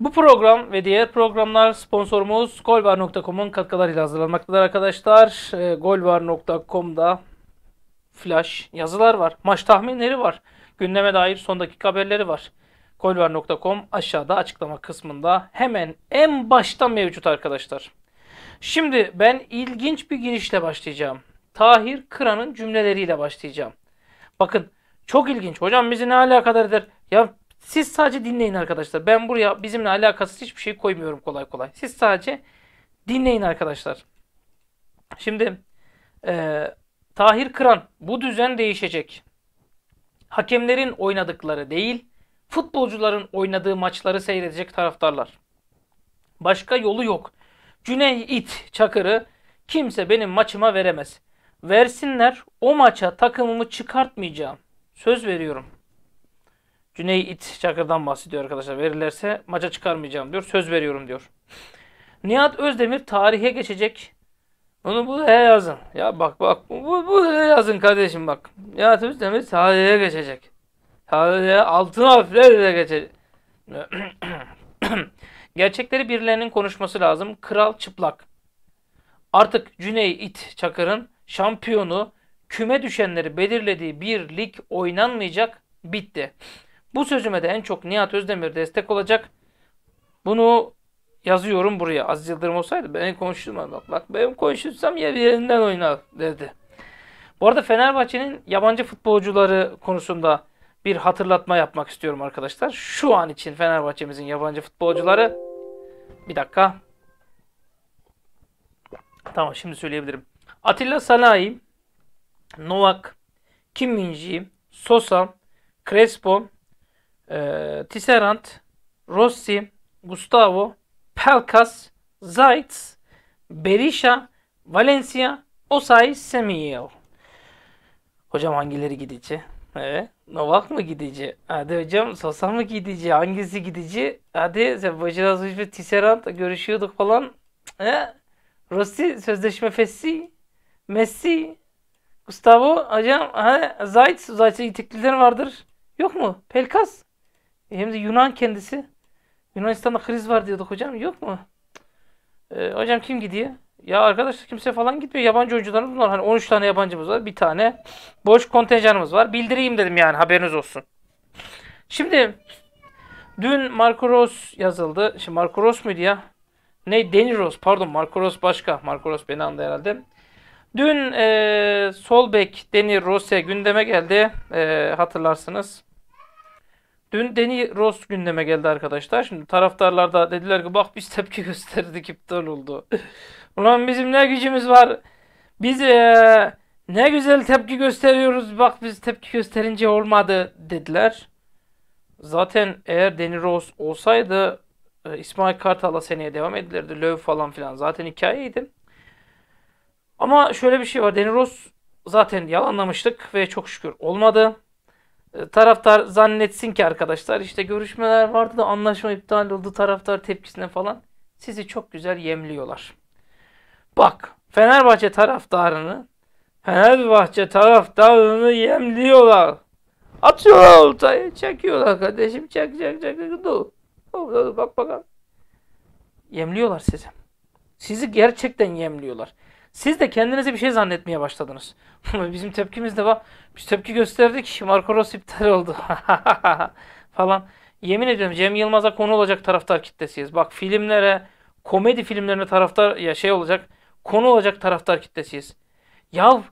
Bu program ve diğer programlar sponsorumuz golvar.com'un katkılarıyla hazırlanmaktadır arkadaşlar. E, ee, golvar.com'da flash yazılar var. Maç tahminleri var. Gündeme dair son dakika haberleri var. golvar.com aşağıda açıklama kısmında hemen en başta mevcut arkadaşlar. Şimdi ben ilginç bir girişle başlayacağım. Tahir Kıran'ın cümleleriyle başlayacağım. Bakın çok ilginç. Hocam bizi ne alakadar eder? Ya siz sadece dinleyin arkadaşlar. Ben buraya bizimle alakasız hiçbir şey koymuyorum kolay kolay. Siz sadece dinleyin arkadaşlar. Şimdi e, Tahir Kıran bu düzen değişecek. Hakemlerin oynadıkları değil, futbolcuların oynadığı maçları seyredecek taraftarlar. Başka yolu yok. Cüney it Çakır'ı kimse benim maçıma veremez. Versinler o maça takımımı çıkartmayacağım. Söz veriyorum. Cüneyt Çakır'dan bahsediyor arkadaşlar. Verirlerse maça çıkarmayacağım diyor. Söz veriyorum diyor. Nihat Özdemir tarihe geçecek. Onu bu he yazın. Ya bak bak bu, bu he yazın kardeşim bak. Nihat Özdemir tarihe geçecek. Tarihe altın harflerle geçecek. Gerçekleri birilerinin konuşması lazım. Kral çıplak. Artık Cüneyt Çakır'ın şampiyonu küme düşenleri belirlediği bir lig oynanmayacak bitti. Bu sözüme de en çok Nihat Özdemir destek olacak. Bunu yazıyorum buraya. Aziz Yıldırım olsaydı ben konuşulmam. Bak, bak ben konuşursam ya yerinden oynar derdi. Bu arada Fenerbahçe'nin yabancı futbolcuları konusunda bir hatırlatma yapmak istiyorum arkadaşlar. Şu an için Fenerbahçe'mizin yabancı futbolcuları bir dakika. Tamam şimdi söyleyebilirim. Atilla Sanayi, Novak, Kim Minji, Sosa, Crespo, e, Tisserand, Rossi, Gustavo, Pelkas, Zaitz, Berisha, Valencia, Osay, Semiyeo. Hocam hangileri gidici? Evet. Novak mı gidici? Hadi hocam Sosa mı gidici? Hangisi gidici? Hadi sen başına suçlu Tisserand görüşüyorduk falan. He? Rossi sözleşme fessi. Messi. Gustavo hocam he, Zayt. Zayt'ın itikliler vardır. Yok mu? Pelkas. Hem de Yunan kendisi. Yunanistan'da kriz var diyorduk hocam. Yok mu? Ee, hocam kim gidiyor? Ya arkadaşlar kimse falan gitmiyor. Yabancı oyuncularımız bunlar. Hani 13 tane yabancımız var. Bir tane boş kontenjanımız var. Bildireyim dedim yani haberiniz olsun. Şimdi dün Marco Ros yazıldı. Şimdi Marco Ros muydu ya? Ne Deni Ros pardon Marco Ros başka. Marco Ros beni andı herhalde. Dün e, Solbek Deni Rose gündeme geldi. E, hatırlarsınız. Dün Deni Ross gündeme geldi arkadaşlar. Şimdi taraftarlar da dediler ki bak biz tepki gösterdik iptal oldu. Ulan bizim ne gücümüz var. Biz ee, ne güzel tepki gösteriyoruz. Bak biz tepki gösterince olmadı dediler. Zaten eğer Deni Ross olsaydı e, İsmail Kartal'a seneye devam edilirdi. Löv falan filan zaten hikayeydi. Ama şöyle bir şey var. Deni Ross zaten yalanlamıştık ve çok şükür olmadı. E, taraftar zannetsin ki arkadaşlar işte görüşmeler vardı da anlaşma iptal oldu taraftar tepkisine falan. Sizi çok güzel yemliyorlar. Bak Fenerbahçe taraftarını Fenerbahçe taraftarını yemliyorlar. Atıyorlar oltayı. Çekiyorlar kardeşim. Çek çek çek. Dur. Bak bakalım. Yemliyorlar sizi. Sizi gerçekten yemliyorlar. Siz de kendinizi bir şey zannetmeye başladınız. Bizim tepkimiz de var. Biz tepki gösterdik. Marco Rossi iptal oldu. Falan. Yemin ediyorum Cem Yılmaz'a konu olacak taraftar kitlesiyiz. Bak filmlere, komedi filmlerine taraftar ya şey olacak. Konu olacak taraftar kitlesiyiz. Ya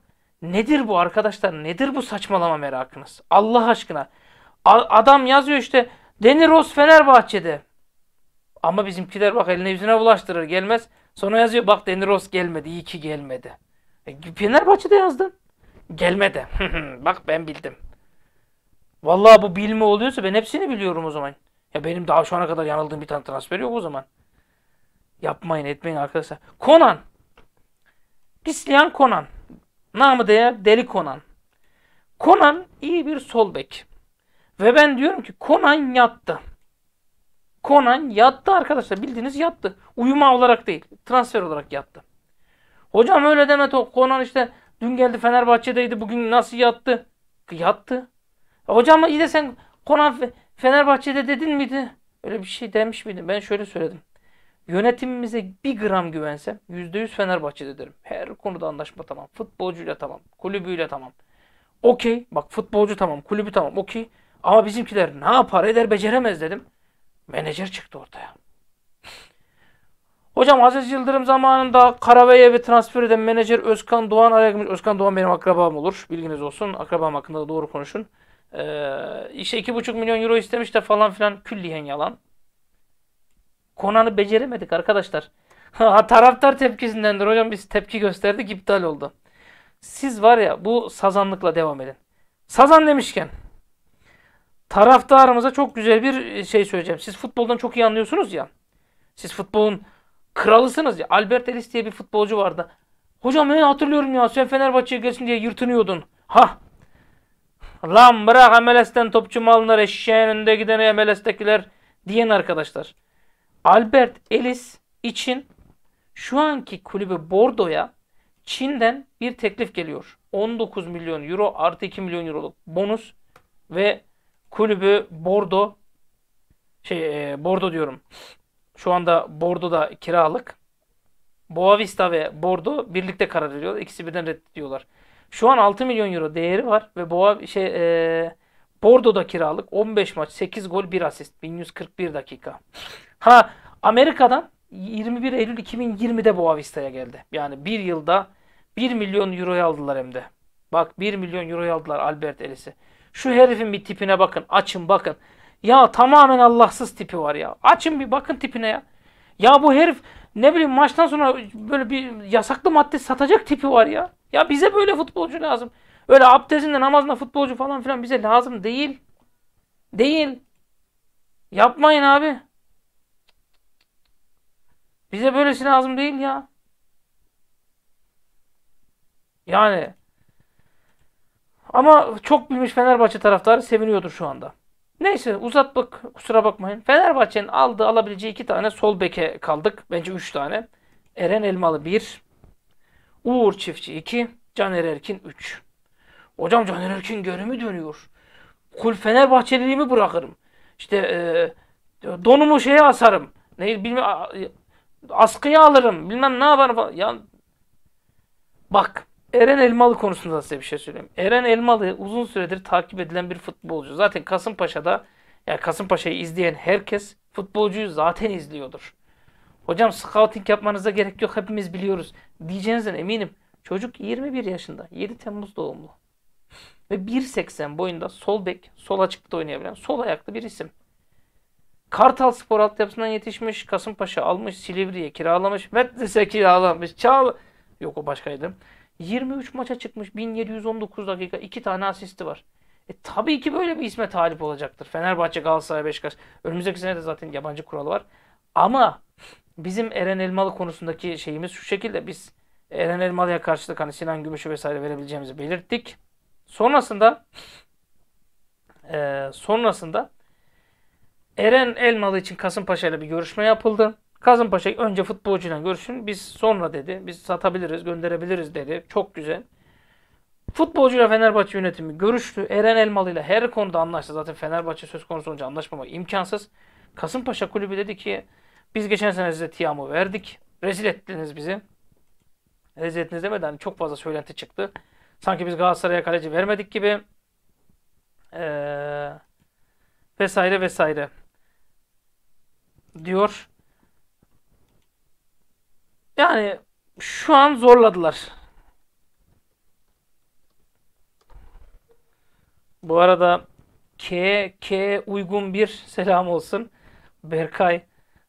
nedir bu arkadaşlar? Nedir bu saçmalama merakınız? Allah aşkına. A- adam yazıyor işte Deni Rose Fenerbahçe'de. Ama bizimkiler bak eline yüzüne bulaştırır. Gelmez Sonra yazıyor bak Deniros gelmedi, iyi ki gelmedi. E, Fenerbahçe'de yazdın. Gelmedi. bak ben bildim. Vallahi bu bilme oluyorsa ben hepsini biliyorum o zaman. Ya benim daha şu ana kadar yanıldığım bir tane transfer yok o zaman. Yapmayın etmeyin arkadaşlar. Konan. Kislian Konan. Namı değer Deli Konan. Konan iyi bir sol bek. Ve ben diyorum ki Konan yattı. Conan yattı arkadaşlar. Bildiğiniz yattı. Uyuma olarak değil. Transfer olarak yattı. Hocam öyle deme Conan işte dün geldi Fenerbahçe'deydi. Bugün nasıl yattı? Yattı. Hocam iyi de sen Conan Fenerbahçe'de dedin miydi? Öyle bir şey demiş miydin? Ben şöyle söyledim. Yönetimimize bir gram güvensem %100 Fenerbahçe'de derim. Her konuda anlaşma tamam. Futbolcuyla tamam. Kulübüyle tamam. Okey. Bak futbolcu tamam. Kulübü tamam. Okey. Ama bizimkiler ne yapar eder beceremez dedim. Menajer çıktı ortaya. Hocam Aziz Yıldırım zamanında Karavey'e transfer eden menajer Özkan Doğan araya girmiş. Özkan Doğan benim akrabam olur. Bilginiz olsun. Akrabam hakkında da doğru konuşun. Ee, işte iki buçuk milyon euro istemiş de falan filan külliyen yalan. Konanı beceremedik arkadaşlar. Taraftar tepkisindendir hocam biz tepki gösterdik iptal oldu. Siz var ya bu sazanlıkla devam edin. Sazan demişken taraftarımıza çok güzel bir e, şey söyleyeceğim. Siz futboldan çok iyi anlıyorsunuz ya. Siz futbolun kralısınız ya. Albert Ellis diye bir futbolcu vardı. Hocam ben hatırlıyorum ya sen Fenerbahçe'ye gelsin diye yırtınıyordun. Ha. Lan bırak MLS'ten topçu malınlar eşeğin önünde giden MLS'tekiler diyen arkadaşlar. Albert Ellis için şu anki kulübe Bordo'ya Çin'den bir teklif geliyor. 19 milyon euro artı 2 milyon euroluk bonus ve kulübü Bordo şey e, Bordo diyorum. Şu anda Bordo'da kiralık. Boavista ve Bordo birlikte karar veriyorlar. İkisi birden reddediyorlar. Şu an 6 milyon euro değeri var ve Boa şey e, Bordo'da kiralık 15 maç 8 gol 1 asist 1141 dakika. Ha Amerika'dan 21 Eylül 2020'de Boavista'ya geldi. Yani bir yılda 1 milyon euroya aldılar hem de. Bak 1 milyon euroya aldılar Albert Elisi. Şu herifin bir tipine bakın. Açın bakın. Ya tamamen Allahsız tipi var ya. Açın bir bakın tipine ya. Ya bu herif ne bileyim maçtan sonra böyle bir yasaklı madde satacak tipi var ya. Ya bize böyle futbolcu lazım. Öyle abdestinde namazında futbolcu falan filan bize lazım değil. Değil. Yapmayın abi. Bize böylesi lazım değil ya. Yani ama çok bilmiş Fenerbahçe taraftarı seviniyordur şu anda. Neyse uzatmak kusura bakmayın. Fenerbahçe'nin aldığı alabileceği iki tane sol beke kaldık. Bence üç tane. Eren Elmalı bir. Uğur Çiftçi iki. Caner Erkin üç. Hocam Caner Erkin görümü dönüyor. Kul Fenerbahçeliliğimi bırakırım. İşte e, donumu şeye asarım. Ne bilmem askıya alırım. Bilmem ne yaparım falan. Ya bak Eren Elmalı konusunda size bir şey söyleyeyim. Eren Elmalı uzun süredir takip edilen bir futbolcu. Zaten Kasımpaşa'da yani Kasımpaşa'yı izleyen herkes futbolcuyu zaten izliyordur. Hocam scouting yapmanıza gerek yok hepimiz biliyoruz. Diyeceğinizden eminim. Çocuk 21 yaşında. 7 Temmuz doğumlu. Ve 1.80 boyunda sol bek, sol açıkta oynayabilen sol ayaklı bir isim. Kartal Spor altyapısından yetişmiş. Kasımpaşa almış. Silivri'ye kiralamış. Metlis'e kiralamış. Çağla... Yok o başkaydı. 23 maça çıkmış 1719 dakika 2 tane asisti var. E, tabii ki böyle bir isme talip olacaktır. Fenerbahçe, Galatasaray, Beşiktaş. Önümüzdeki sene de zaten yabancı kuralı var. Ama bizim Eren Elmalı konusundaki şeyimiz şu şekilde. Biz Eren Elmalı'ya karşılık hani Sinan Gümüş'ü vesaire verebileceğimizi belirttik. Sonrasında e, sonrasında Eren Elmalı için Kasımpaşa ile bir görüşme yapıldı. Kazımpaşa önce futbolcuyla görüşün. Biz sonra dedi. Biz satabiliriz, gönderebiliriz dedi. Çok güzel. Futbolcuyla Fenerbahçe yönetimi görüştü. Eren Elmalı ile her konuda anlaştı. Zaten Fenerbahçe söz konusu olunca anlaşmamak imkansız. Kasımpaşa kulübü dedi ki biz geçen sene size Tiam'ı verdik. Rezil ettiniz bizi. Rezil ettiniz demeden hani çok fazla söylenti çıktı. Sanki biz Galatasaray'a kaleci vermedik gibi. Ee, vesaire vesaire. Diyor. Yani şu an zorladılar. Bu arada K K uygun bir selam olsun. Berkay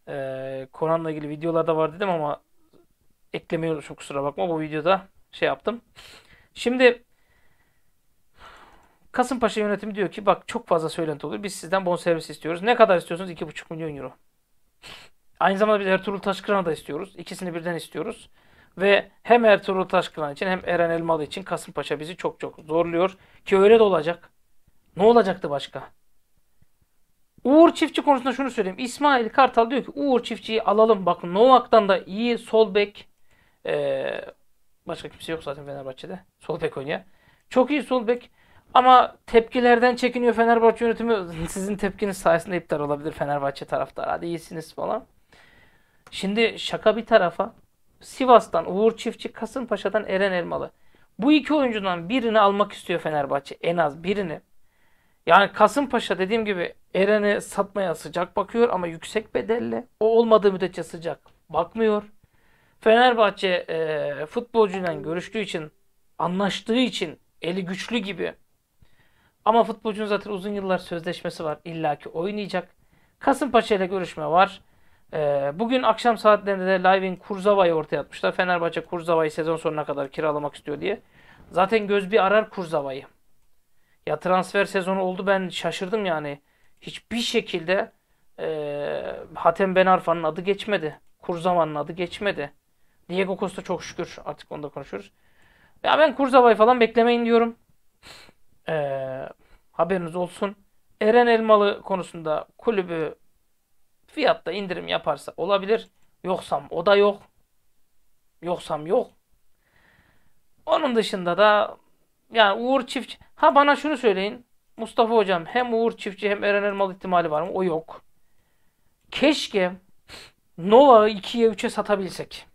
e, Konan'la ilgili videolarda var dedim ama eklemiyorum çok kusura bakma. Bu videoda şey yaptım. Şimdi Kasımpaşa yönetimi diyor ki bak çok fazla söylenti olur. Biz sizden bonservis istiyoruz. Ne kadar istiyorsunuz? 2,5 milyon euro. Aynı zamanda biz Ertuğrul Taşkıran'ı da istiyoruz. İkisini birden istiyoruz. Ve hem Ertuğrul Taşkıran için hem Eren Elmalı için Kasımpaşa bizi çok çok zorluyor. Ki öyle de olacak. Ne olacaktı başka? Uğur Çiftçi konusunda şunu söyleyeyim. İsmail Kartal diyor ki Uğur Çiftçi'yi alalım. Bak Novak'tan da iyi sol bek. Ee, başka kimse yok zaten Fenerbahçe'de. Sol bek oynayan. Çok iyi sol bek. Ama tepkilerden çekiniyor Fenerbahçe yönetimi. Sizin tepkiniz sayesinde iptal olabilir Fenerbahçe taraftarı. Hadi iyisiniz falan. Şimdi şaka bir tarafa Sivas'tan Uğur Çiftçi, Kasımpaşa'dan Eren Elmalı. Bu iki oyuncudan birini almak istiyor Fenerbahçe. En az birini. Yani Kasımpaşa dediğim gibi Eren'i satmaya sıcak bakıyor ama yüksek bedelle. O olmadığı müddetçe sıcak bakmıyor. Fenerbahçe e, futbolcuyla görüştüğü için, anlaştığı için eli güçlü gibi. Ama futbolcunun zaten uzun yıllar sözleşmesi var. İlla ki oynayacak. Kasımpaşa ile görüşme var. Ee, bugün akşam saatlerinde de Live'in Kurzava'yı ortaya atmışlar. Fenerbahçe Kurzava'yı sezon sonuna kadar kiralamak istiyor diye. Zaten göz bir arar Kurzava'yı. Ya transfer sezonu oldu ben şaşırdım yani. Hiçbir şekilde e, Hatem Ben Arfa'nın adı geçmedi. Kurzava'nın adı geçmedi. Diego Costa çok şükür artık onda konuşuyoruz. Ya ben Kurzava'yı falan beklemeyin diyorum. E, haberiniz olsun. Eren Elmalı konusunda kulübü fiyatta indirim yaparsa olabilir. Yoksam o da yok. Yoksam yok. Onun dışında da yani Uğur Çiftçi. Ha bana şunu söyleyin. Mustafa Hocam hem Uğur Çiftçi hem Eren Ermal ihtimali var mı? O yok. Keşke Nova'yı 2'ye 3'e satabilsek.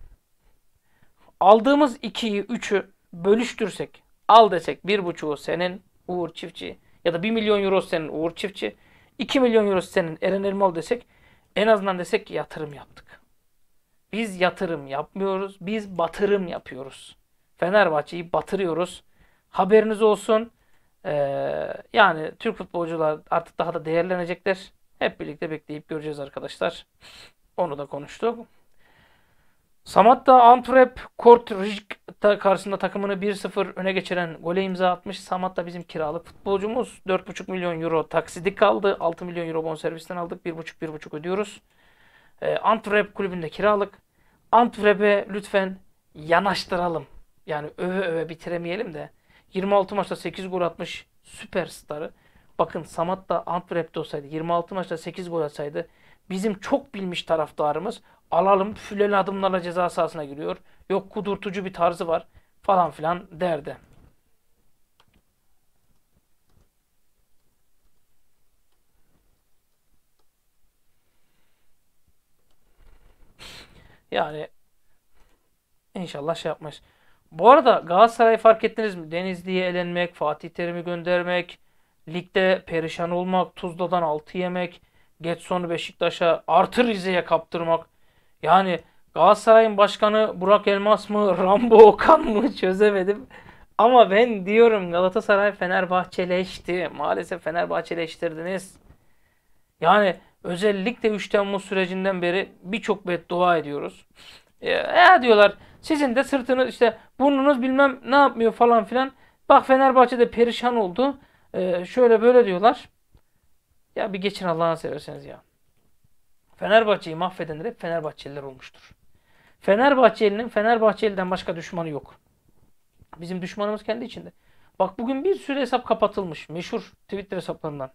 Aldığımız 2'yi 3'ü bölüştürsek. Al desek 1.5'u senin Uğur Çiftçi ya da 1 milyon euro senin Uğur Çiftçi. 2 milyon euro senin Eren Ermal desek en azından desek ki yatırım yaptık. Biz yatırım yapmıyoruz. Biz batırım yapıyoruz. Fenerbahçe'yi batırıyoruz. Haberiniz olsun. Ee, yani Türk futbolcular artık daha da değerlenecekler. Hep birlikte bekleyip göreceğiz arkadaşlar. Onu da konuştuk. Samatta Antwerp Kort Rijk'ta karşısında takımını 1-0 öne geçiren gole imza atmış. Samatta bizim kiralık futbolcumuz. 4,5 milyon euro taksidi kaldı. 6 milyon euro bonservisten aldık. 1,5-1,5 ödüyoruz. Ee, Antwerp kulübünde kiralık. Antwerp'e lütfen yanaştıralım. Yani öve öve bitiremeyelim de. 26 maçta 8 gol atmış süperstarı. Bakın Samat da Antwerp'te olsaydı 26 maçta 8 gol atsaydı bizim çok bilmiş taraftarımız alalım fülen adımlarla ceza sahasına giriyor. Yok kudurtucu bir tarzı var falan filan derdi. Yani inşallah şey yapmış. Bu arada Galatasaray'ı fark ettiniz mi? Denizli'ye elenmek, Fatih Terim'i göndermek, ligde perişan olmak, Tuzla'dan altı yemek, Getson'u Beşiktaş'a artı Rize'ye kaptırmak. Yani Galatasaray'ın başkanı Burak Elmas mı Rambo Okan mı çözemedim. Ama ben diyorum Galatasaray Fenerbahçeleşti. Maalesef Fenerbahçeleştirdiniz. Yani özellikle 3 Temmuz sürecinden beri birçok beddua ediyoruz. Ee, diyorlar sizin de sırtınız işte burnunuz bilmem ne yapmıyor falan filan. Bak Fenerbahçe'de perişan oldu. Ee, şöyle böyle diyorlar. Ya bir geçin Allah'ını severseniz ya. Fenerbahçe'yi mahvedenler hep Fenerbahçeliler olmuştur. Fenerbahçeli'nin Fenerbahçeli'den başka düşmanı yok. Bizim düşmanımız kendi içinde. Bak bugün bir sürü hesap kapatılmış. Meşhur Twitter hesaplarından.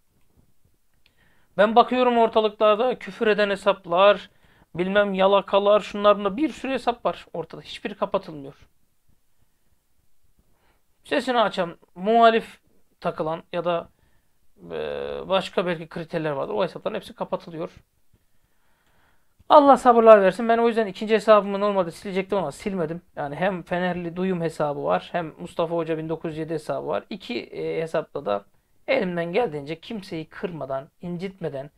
Ben bakıyorum ortalıklarda küfür eden hesaplar, bilmem yalakalar, şunlar bunlar. Bir sürü hesap var ortada. Hiçbir kapatılmıyor. Sesini açan, muhalif takılan ya da ee, başka belki kriterler vardır. O hesapların hepsi kapatılıyor. Allah sabırlar versin. Ben o yüzden ikinci hesabımın olmadı silecektim ama silmedim. Yani hem Fenerli Duyum hesabı var hem Mustafa Hoca 1907 hesabı var. İki e, hesapta da elimden geldiğince kimseyi kırmadan, incitmeden,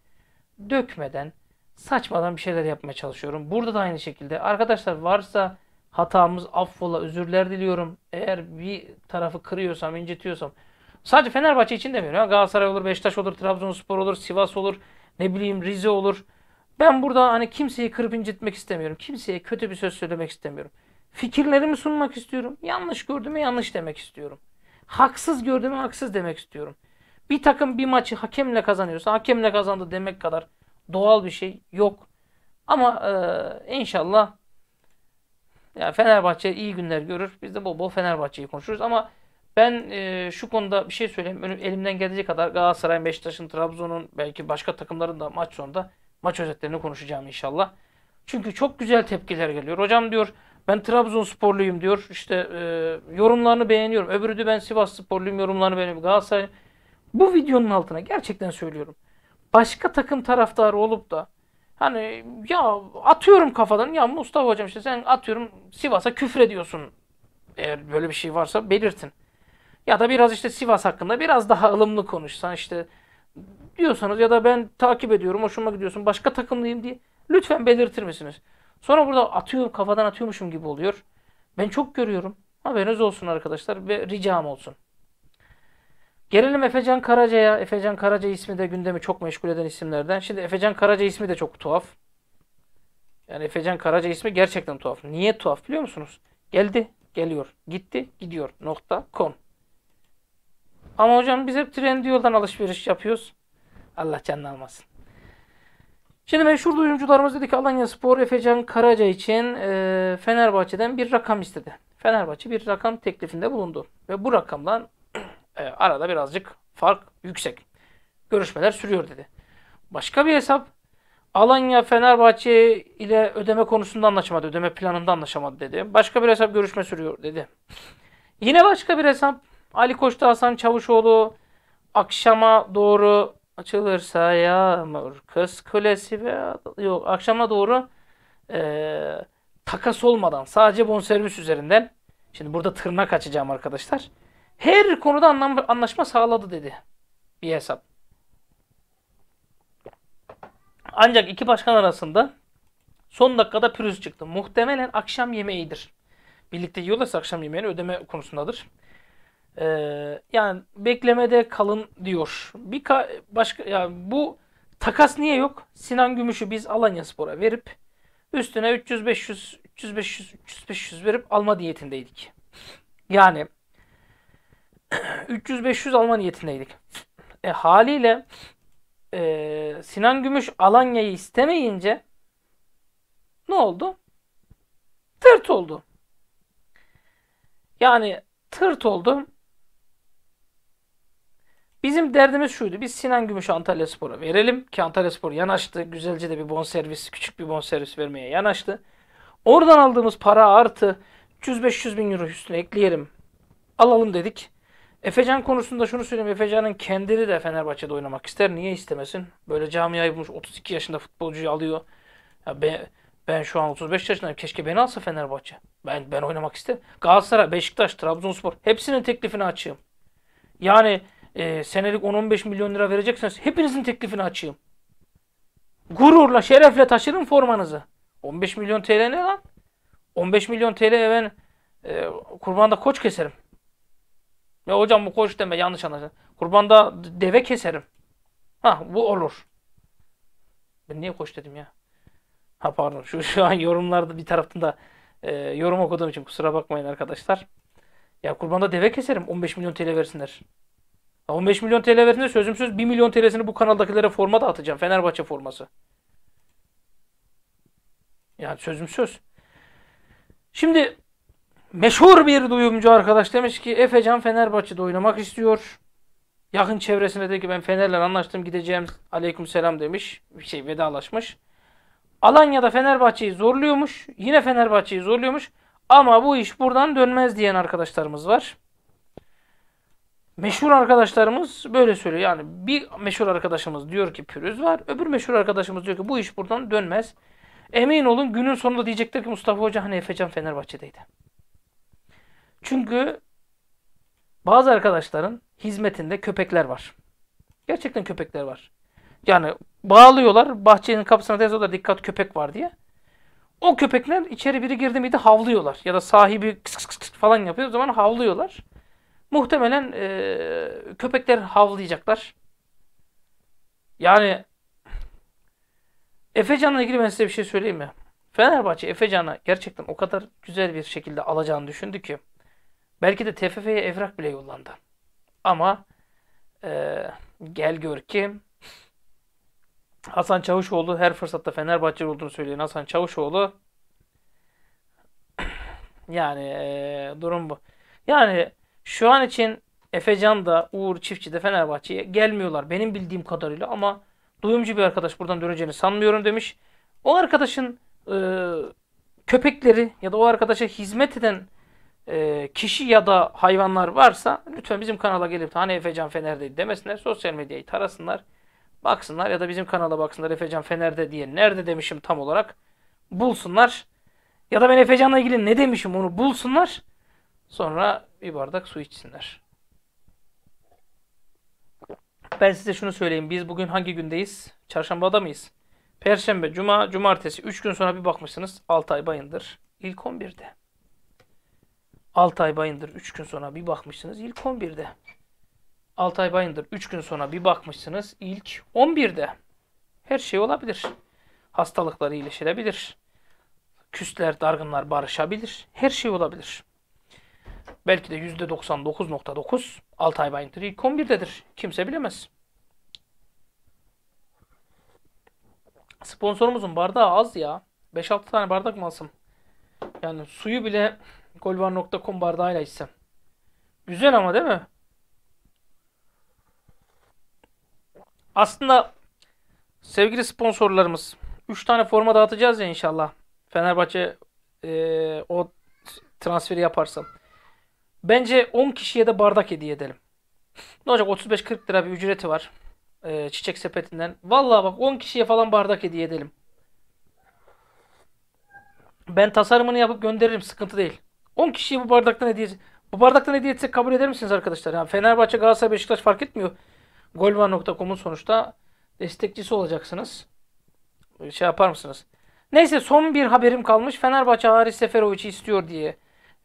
dökmeden, saçmadan bir şeyler yapmaya çalışıyorum. Burada da aynı şekilde. Arkadaşlar varsa hatamız affola, özürler diliyorum. Eğer bir tarafı kırıyorsam, incitiyorsam Sadece Fenerbahçe için demiyorum. Galatasaray olur, Beşiktaş olur, Trabzonspor olur, Sivas olur, ne bileyim Rize olur. Ben burada hani kimseyi kırıp incitmek istemiyorum. Kimseye kötü bir söz söylemek istemiyorum. Fikirlerimi sunmak istiyorum. Yanlış gördüğümü yanlış demek istiyorum. Haksız gördüğümü haksız demek istiyorum. Bir takım bir maçı hakemle kazanıyorsa hakemle kazandı demek kadar doğal bir şey yok. Ama e, inşallah ya Fenerbahçe iyi günler görür. Biz de bol bol Fenerbahçe'yi konuşuruz ama ben e, şu konuda bir şey söyleyeyim. Önüm, elimden geldiği kadar Galatasaray'ın, Beşiktaş'ın, Trabzon'un belki başka takımların da maç sonunda maç özetlerini konuşacağım inşallah. Çünkü çok güzel tepkiler geliyor. Hocam diyor ben Trabzon sporluyum diyor. İşte e, yorumlarını beğeniyorum. Öbürü de ben Sivas sporluyum yorumlarını beğeniyorum. Galatasaray bu videonun altına gerçekten söylüyorum. Başka takım taraftarı olup da hani ya atıyorum kafadan ya Mustafa hocam işte sen atıyorum Sivas'a küfür ediyorsun. Eğer böyle bir şey varsa belirtin. Ya da biraz işte Sivas hakkında biraz daha ılımlı konuşsan işte diyorsanız ya da ben takip ediyorum hoşuma gidiyorsun başka takımlıyım diye lütfen belirtir misiniz? Sonra burada atıyorum kafadan atıyormuşum gibi oluyor. Ben çok görüyorum. Haberiniz olsun arkadaşlar ve ricam olsun. Gelelim Efecan Karaca'ya. Efecan Karaca ismi de gündemi çok meşgul eden isimlerden. Şimdi Efecan Karaca ismi de çok tuhaf. Yani Efecan Karaca ismi gerçekten tuhaf. Niye tuhaf biliyor musunuz? Geldi, geliyor. Gitti, gidiyor. Nokta, ama hocam biz hep trendi yoldan alışveriş yapıyoruz. Allah canını almasın. Şimdi meşhur duyumcularımız dedi ki Alanya Spor Efecan Karaca için e, Fenerbahçe'den bir rakam istedi. Fenerbahçe bir rakam teklifinde bulundu. Ve bu rakamla e, arada birazcık fark yüksek. Görüşmeler sürüyor dedi. Başka bir hesap Alanya Fenerbahçe ile ödeme konusunda anlaşamadı. Ödeme planında anlaşamadı dedi. Başka bir hesap görüşme sürüyor dedi. Yine başka bir hesap Ali Koç'ta Hasan Çavuşoğlu akşama doğru açılırsa ya kız kulesi ve yok akşama doğru e, takas olmadan sadece bonservis üzerinden şimdi burada tırnak açacağım arkadaşlar. Her konuda anlam, anlaşma sağladı dedi bir hesap. Ancak iki başkan arasında son dakikada pürüz çıktı. Muhtemelen akşam yemeğidir. Birlikte yiyorlarsa akşam yemeğini ödeme konusundadır. Ee, yani beklemede kalın diyor. Bir başka yani bu takas niye yok? Sinan Gümüş'ü biz Alanyaspor'a verip üstüne 300 500 300 500 300 500 verip alma diyetindeydik. Yani 300 500 alma niyetindeydik. E, haliyle e, Sinan Gümüş Alanya'yı istemeyince ne oldu? Tırt oldu. Yani tırt oldu. Bizim derdimiz şuydu. Biz Sinan Gümüş Antalya Spor'a verelim ki Antalya Spor yanaştı. Güzelce de bir bonservis, küçük bir bonservis vermeye yanaştı. Oradan aldığımız para artı 300-500 bin euro üstüne ekleyelim. Alalım dedik. Efecan konusunda şunu söyleyeyim. Efecan'ın kendini de Fenerbahçe'de oynamak ister. Niye istemesin? Böyle camiayı bulmuş 32 yaşında futbolcuyu alıyor. Ya ben, ben şu an 35 yaşındayım. Keşke beni alsa Fenerbahçe. Ben ben oynamak isterim. Galatasaray, Beşiktaş, Trabzonspor hepsinin teklifini açayım. Yani e, senelik 10-15 milyon lira verecekseniz hepinizin teklifini açayım. Gururla, şerefle taşırın formanızı. 15 milyon TL ne lan? 15 milyon TL ben e, kurbanda koç keserim. Ya hocam bu koç deme yanlış anlaşılır. Kurbanda deve keserim. Ha bu olur. Ben niye koç dedim ya? Ha pardon şu, şu an yorumlarda bir taraftan da e, yorum okuduğum için kusura bakmayın arkadaşlar. Ya kurbanda deve keserim 15 milyon TL versinler. 15 milyon TL verdiğinde sözümsüz 1 milyon TL'sini bu kanaldakilere forma da atacağım. Fenerbahçe forması. Yani sözüm söz. Şimdi meşhur bir duyumcu arkadaş demiş ki Efecan Fenerbahçe'de oynamak istiyor. Yakın çevresine de ki ben Fener'le anlaştım gideceğim aleyküm selam demiş. Bir şey vedalaşmış. Alanya'da Fenerbahçe'yi zorluyormuş. Yine Fenerbahçe'yi zorluyormuş. Ama bu iş buradan dönmez diyen arkadaşlarımız var. Meşhur arkadaşlarımız böyle söylüyor. Yani bir meşhur arkadaşımız diyor ki pürüz var. Öbür meşhur arkadaşımız diyor ki bu iş buradan dönmez. Emin olun günün sonunda diyecekler ki Mustafa Hoca hani Efecan Fenerbahçe'deydi. Çünkü bazı arkadaşların hizmetinde köpekler var. Gerçekten köpekler var. Yani bağlıyorlar, bahçenin kapısına yazıyorlar dikkat köpek var diye. O köpekler içeri biri girdi miydi havlıyorlar. Ya da sahibi kıs kıs kıs falan yapıyor o zaman havlıyorlar. Muhtemelen e, köpekler havlayacaklar. Yani Efecan'la ilgili ben size bir şey söyleyeyim mi? Fenerbahçe Efecan'ı gerçekten o kadar güzel bir şekilde alacağını düşündü ki belki de TFF'ye evrak bile yollandı. Ama e, gel gör ki Hasan Çavuşoğlu her fırsatta Fenerbahçe olduğunu söyleyen Hasan Çavuşoğlu yani e, durum bu. Yani şu an için Efecan da Uğur Çiftçi de Fenerbahçe'ye gelmiyorlar benim bildiğim kadarıyla ama duyumcu bir arkadaş buradan döneceğini sanmıyorum demiş. O arkadaşın e, köpekleri ya da o arkadaşa hizmet eden e, kişi ya da hayvanlar varsa lütfen bizim kanala gelip hani Efecan Fener'de demesinler. Sosyal medyayı tarasınlar. Baksınlar ya da bizim kanala baksınlar Efecan Fener'de diye nerede demişim tam olarak bulsunlar. Ya da ben Efecan'la ilgili ne demişim onu bulsunlar. Sonra bir bardak su içsinler. Ben size şunu söyleyeyim. Biz bugün hangi gündeyiz? Çarşambada mıyız? Perşembe, cuma, cumartesi. 3 gün sonra bir bakmışsınız. 6 ay bayındır. İlk 11'de. 6 ay bayındır 3 gün sonra bir bakmışsınız. İlk 11'de. 6 ay bayındır 3 gün sonra bir bakmışsınız. ilk 11'de. Her şey olabilir. Hastalıklar iyileşebilir. Küsler, dargınlar barışabilir. Her şey olabilir. Belki de %99.9 Altay Bayındır'ı ilk 11'dedir. Kimse bilemez. Sponsorumuzun bardağı az ya. 5-6 tane bardak mı alsam? Yani suyu bile golvar.com bardağıyla içsem. Güzel ama değil mi? Aslında sevgili sponsorlarımız 3 tane forma dağıtacağız ya inşallah. Fenerbahçe e, o transferi yaparsa. Bence 10 kişiye de bardak hediye edelim. Ne olacak 35-40 lira bir ücreti var. Ee, çiçek sepetinden. Vallahi bak 10 kişiye falan bardak hediye edelim. Ben tasarımını yapıp gönderirim. Sıkıntı değil. 10 kişiye bu bardaktan hediye bu bardaktan hediye etsek kabul eder misiniz arkadaşlar? Yani Fenerbahçe, Galatasaray, Beşiktaş fark etmiyor. Golvan.com'un sonuçta destekçisi olacaksınız. Şey yapar mısınız? Neyse son bir haberim kalmış. Fenerbahçe Haris Seferovic'i istiyor diye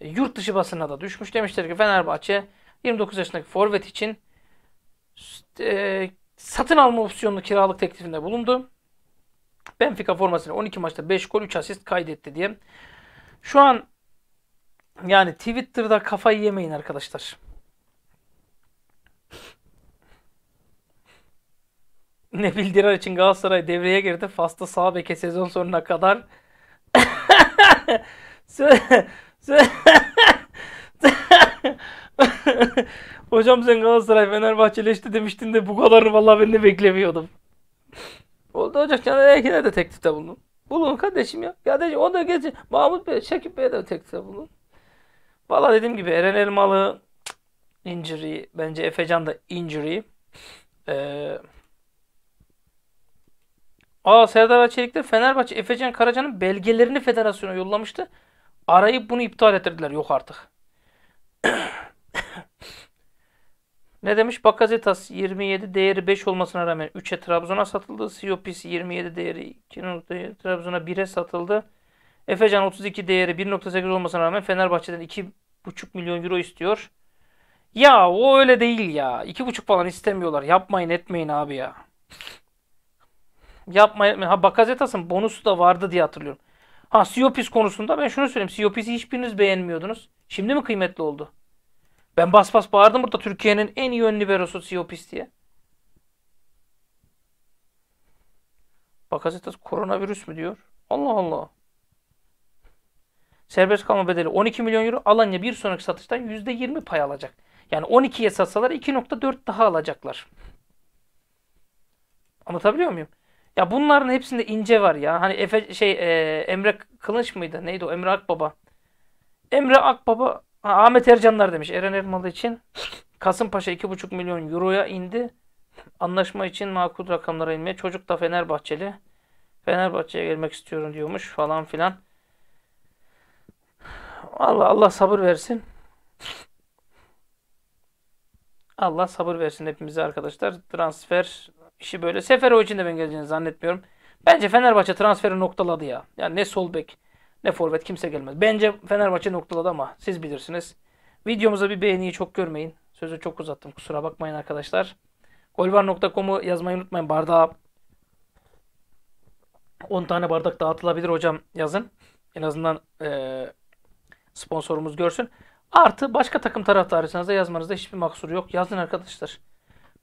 yurt dışı basına da düşmüş. Demişler ki Fenerbahçe 29 yaşındaki forvet için e, satın alma opsiyonlu kiralık teklifinde bulundu. Benfica formasıyla 12 maçta 5 gol 3 asist kaydetti diye. Şu an yani Twitter'da kafayı yemeyin arkadaşlar. ne bildirer için Galatasaray devreye girdi. Fas'ta sağ beke sezon sonuna kadar Hocam sen Galatasaray Fenerbahçeleşti demiştin de bu kadarını vallahi ben de beklemiyordum. Oldu hocam Caner'e de teklifte bulun. Bulun kardeşim ya. Kardeşim o da geç. Mahmut Bey, Şakip Bey'e de teklifte bulun. Valla dediğim gibi Eren Elmalı injury. Bence Efecan da injury. Ee, Aa Serdar Çelik'te Fenerbahçe Efecan Karaca'nın belgelerini federasyona yollamıştı. Arayıp bunu iptal ettirdiler. Yok artık. ne demiş? Bakazetas 27 değeri 5 olmasına rağmen 3'e Trabzon'a satıldı. Siopis 27 değeri 2.7 Trabzon'a 1'e satıldı. Efecan 32 değeri 1.8 olmasına rağmen Fenerbahçe'den 2.5 milyon euro istiyor. Ya o öyle değil ya. 2.5 falan istemiyorlar. Yapmayın etmeyin abi ya. Yapmayın Ha Bakazetas'ın bonusu da vardı diye hatırlıyorum. Ah Siyopis konusunda ben şunu söyleyeyim. Siyopis'i hiçbiriniz beğenmiyordunuz. Şimdi mi kıymetli oldu? Ben bas bas bağırdım burada Türkiye'nin en iyi ön liberosu Siyopis diye. Bakasetas koronavirüs mü diyor? Allah Allah. Serbest kalma bedeli 12 milyon euro. Alanya bir sonraki satıştan %20 pay alacak. Yani 12'ye satsalar 2.4 daha alacaklar. Anlatabiliyor muyum? Ya bunların hepsinde ince var ya. Hani Efe, şey e, Emre Kılıç mıydı? Neydi o? Emre Akbaba. Emre Akbaba ha, Ahmet Ercanlar demiş Eren Ermalı için. Kasımpaşa 2,5 milyon euroya indi. Anlaşma için makul rakamlara inmeye. Çocuk da Fenerbahçeli. Fenerbahçe'ye gelmek istiyorum diyormuş falan filan. Allah Allah sabır versin. Allah sabır versin hepimize arkadaşlar. Transfer kişi böyle. Sefero için de ben geleceğini zannetmiyorum. Bence Fenerbahçe transferi noktaladı ya. Yani ne sol bek ne forvet kimse gelmez. Bence Fenerbahçe noktaladı ama siz bilirsiniz. Videomuza bir beğeniyi çok görmeyin. Sözü çok uzattım kusura bakmayın arkadaşlar. Golvar.com'u yazmayı unutmayın. Bardağa 10 tane bardak dağıtılabilir hocam yazın. En azından e, sponsorumuz görsün. Artı başka takım taraftarıysanız da yazmanızda hiçbir maksuru yok. Yazın arkadaşlar.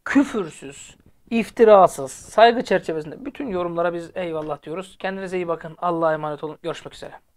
Küfürsüz, iftirasız, saygı çerçevesinde bütün yorumlara biz eyvallah diyoruz. Kendinize iyi bakın. Allah'a emanet olun. Görüşmek üzere.